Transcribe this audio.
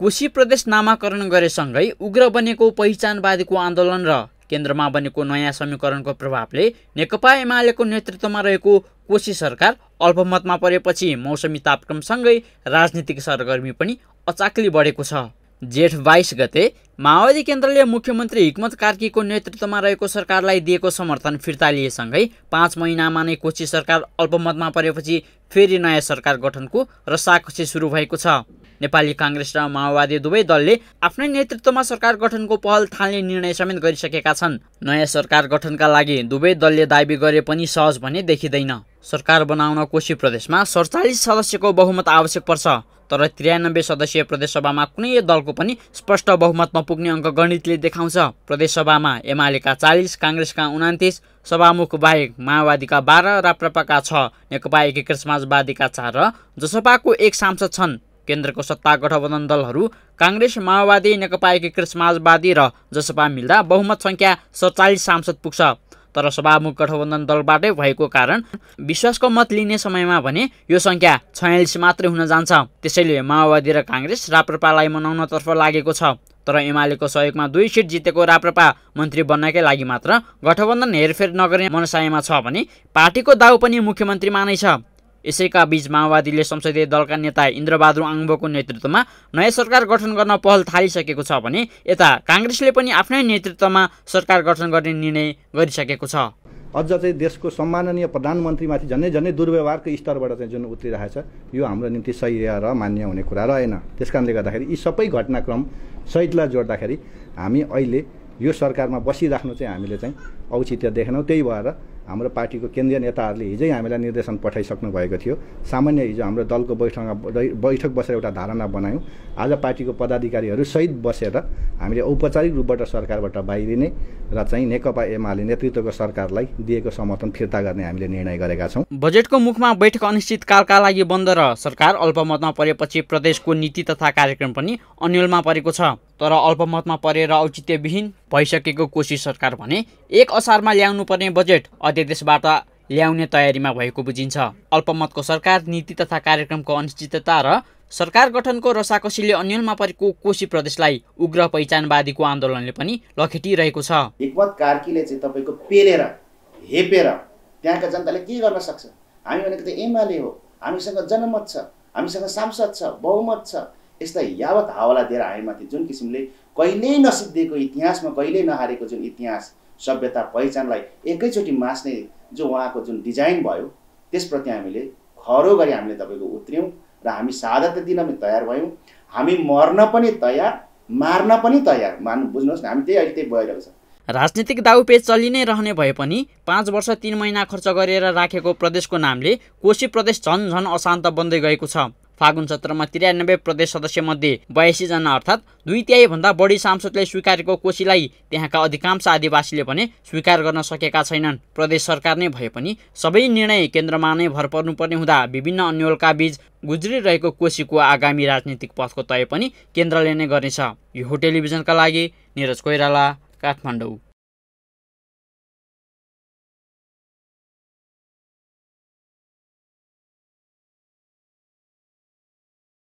कोशी प्रदेश नामाकरण गरेसँगै उग्र बनेको पहिचानवादीको आन्दोलन र केन्द्रमा बनेको नयाँ समीकरणको प्रभावले नेकपा एमालेको नेतृत्वमा रहेको कोशी सरकार अल्पमतमा परेपछि मौसमी तापक्रमसँगै राजनीतिक सरगर्मी पनि अचाक्ली बढेको छ जेठ बाइस गते माओवादी केन्द्रले मुख्यमन्त्री हिक्मत कार्कीको नेतृत्वमा रहेको सरकारलाई दिएको समर्थन फिर्ता लिएसँगै पाँच महिनामा नै कोशी सरकार अल्पमतमा परेपछि फेरि नयाँ सरकार गठनको र सुरु भएको छ नेपाली काङ्ग्रेस र माओवादी दुवै दलले आफ्नै नेतृत्वमा सरकार गठनको पहल थाल्ने निर्णय समेत गरिसकेका छन् नयाँ सरकार गठनका लागि दुवै दलले दावी गरे पनि सहज भने देखिँदैन सरकार बनाउन कोशी प्रदेशमा सडचालिस सदस्यको बहुमत आवश्यक पर्छ तर त्रियानब्बे सदस्यीय प्रदेशसभामा कुनै दलको पनि स्पष्ट बहुमत नपुग्ने अङ्क गणितले देखाउँछ प्रदेशसभामा एमालेका चालिस काङ्ग्रेसका उनातिस सभामुख बाहेक माओवादीका बाह्र राप्रपाका छ नेकपा एकीकृत समाजवादीका चार र जसपाको एक सांसद छन् केन्द्रको सत्ता गठबन्धन दलहरू काङ्ग्रेस माओवादी नेकपा एकीकृत समाजवादी र जसपा मिल्दा बहुमत सङ्ख्या सडचालिस सांसद पुग्छ तर सभामुख गठबन्धन दलबाटै भएको कारण विश्वासको मत लिने समयमा भने यो सङ्ख्या छयालिस मात्रै हुन जान्छ त्यसैले माओवादी र काङ्ग्रेस राप्रपालाई मनाउनतर्फ लागेको छ तर एमालेको सहयोगमा दुई सिट जितेको राप्रपा मन्त्री बन्नकै लागि मात्र गठबन्धन हेरफेर नगर्ने मनसायमा छ भने पार्टीको दाउ पनि मुख्यमन्त्रीमा नै छ यसैका बीच माओवादीले संसदीय दलका नेता इन्द्रबहादुर आङ्बोको नेतृत्वमा नयाँ सरकार गठन गर्न पहल थालिसकेको छ भने यता काङ्ग्रेसले पनि आफ्नै नेतृत्वमा सरकार गठन गर्ने निर्णय गरिसकेको छ अझ चाहिँ देशको सम्माननीय प्रधानमन्त्रीमाथि झन्नै झन्नै दुर्व्यवहारको स्तरबाट चाहिँ जुन उत्रिरहेको छ यो हाम्रो निम्ति सही र मान्य हुने कुरा रहेन त्यस कारणले गर्दाखेरि यी सबै घटनाक्रम सहितलाई जोड्दाखेरि हामी अहिले यो सरकारमा बसिराख्नु चाहिँ हामीले चाहिँ औचित्य देखेनौँ त्यही भएर हाम्रो पार्टीको केन्द्रीय नेताहरूले हिजै हामीलाई निर्देशन पठाइसक्नु भएको थियो सामान्य हिजो हाम्रो दलको बैठकमा बैठक बसेर एउटा धारणा बनायौँ आज पार्टीको पदाधिकारीहरूसहित बसेर हामीले औपचारिक रूपबाट सरकारबाट बाहिरिने र चाहिँ नेकपा एमाले नेतृत्वको सरकारलाई दिएको समर्थन फिर्ता गर्ने हामीले निर्णय गरेका छौँ बजेटको मुखमा बैठक अनिश्चितकालका लागि बन्द र सरकार अल्पमतमा परेपछि प्रदेशको नीति तथा कार्यक्रम पनि अन्यलमा परेको छ तर अल्पमतमा परेर औचित्यविहीन भइसकेको कोशी सरकार भने एक असारमा ल्याउनु पर्ने बजेट अध्यादेशबाट ल्याउने तयारीमा भएको बुझिन्छ अल्पमतको सरकार नीति तथा कार्यक्रमको अनिश्चितता र सरकार गठनको रसाकसीले अन्यलमा परेको कोशी प्रदेशलाई उग्र पहिचानवादीको आन्दोलनले पनि लखेटिरहेको छ एकमत कार्कीले चाहिँ तपाईँको पेलेर हेपेर त्यहाँका जनताले के गर्न सक्छ हामी भनेको त एमाले हो हामीसँग जनमत छ हामीसँग सांसद छ बहुमत छ यसलाई यावत हावाला दिएर हामीमाथि जुन किसिमले कहिल्यै नसिद्धिएको इतिहासमा कहिल्यै नहारेको जुन इतिहास सभ्यता पहिचानलाई एकैचोटि मास्ने जो उहाँको जुन डिजाइन भयो त्यसप्रति हामीले खरो गरी हामीले तपाईँको उत्र्यौँ र हामी त दिन पनि तयार भयौँ हामी मर्न पनि तयार मार्न पनि तयार मान्नु बुझ्नुहोस् न हामी त्यही अहिले त्यही भइरहेको छ राजनीतिक दाउपेच चलि नै रहने भए पनि पाँच वर्ष तिन महिना खर्च गरेर राखेको प्रदेशको नामले कोशी प्रदेश झन् झन अशान्त बन्दै गएको छ फागुन सत्रमा त्रियानब्बे प्रदेश सदस्यमध्ये बयासीजना अर्थात् दुई तिहाईभन्दा बढी सांसदले स्वीकारेको कोशीलाई त्यहाँका अधिकांश आदिवासीले भने स्वीकार गर्न सकेका छैनन् प्रदेश सरकार नै भए पनि सबै निर्णय केन्द्रमा नै भर पर्नुपर्ने हुँदा विभिन्न अन्यलका बीच गुज्रिरहेको कोशीको आगामी राजनीतिक पथको तय पनि केन्द्रले नै गर्नेछ यो टेलिभिजनका लागि निरज कोइराला काठमाडौँ